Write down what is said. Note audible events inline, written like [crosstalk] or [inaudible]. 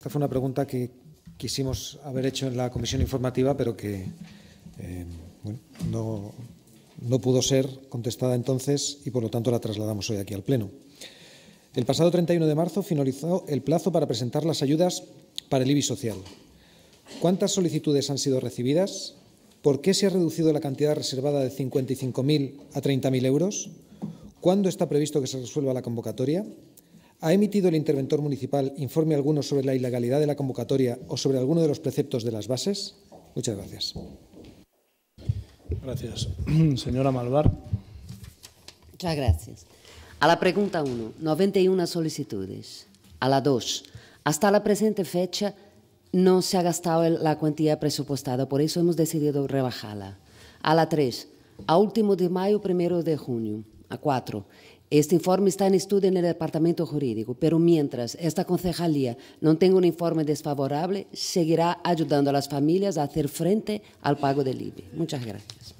Esta fue una pregunta que quisimos haber hecho en la comisión informativa, pero que eh, no, no pudo ser contestada entonces y por lo tanto la trasladamos hoy aquí al Pleno. El pasado 31 de marzo finalizó el plazo para presentar las ayudas para el IBI social. ¿Cuántas solicitudes han sido recibidas? ¿Por qué se ha reducido la cantidad reservada de 55.000 a 30.000 euros? ¿Cuándo está previsto que se resuelva la convocatoria? ¿Ha emitido el interventor municipal informe alguno sobre la ilegalidad de la convocatoria o sobre alguno de los preceptos de las bases? Muchas gracias. Gracias. [clears throat] Señora Malvar. Muchas gracias. A la pregunta 1, 91 solicitudes. A la 2, hasta la presente fecha no se ha gastado la cuantía presupuestada, por eso hemos decidido rebajarla. A la 3, a último de mayo, primero de junio a cuatro. Este informe está en estudio en el Departamento Jurídico, pero mientras esta concejalía no tenga un informe desfavorable, seguirá ayudando a las familias a hacer frente al pago del IBI. Muchas gracias.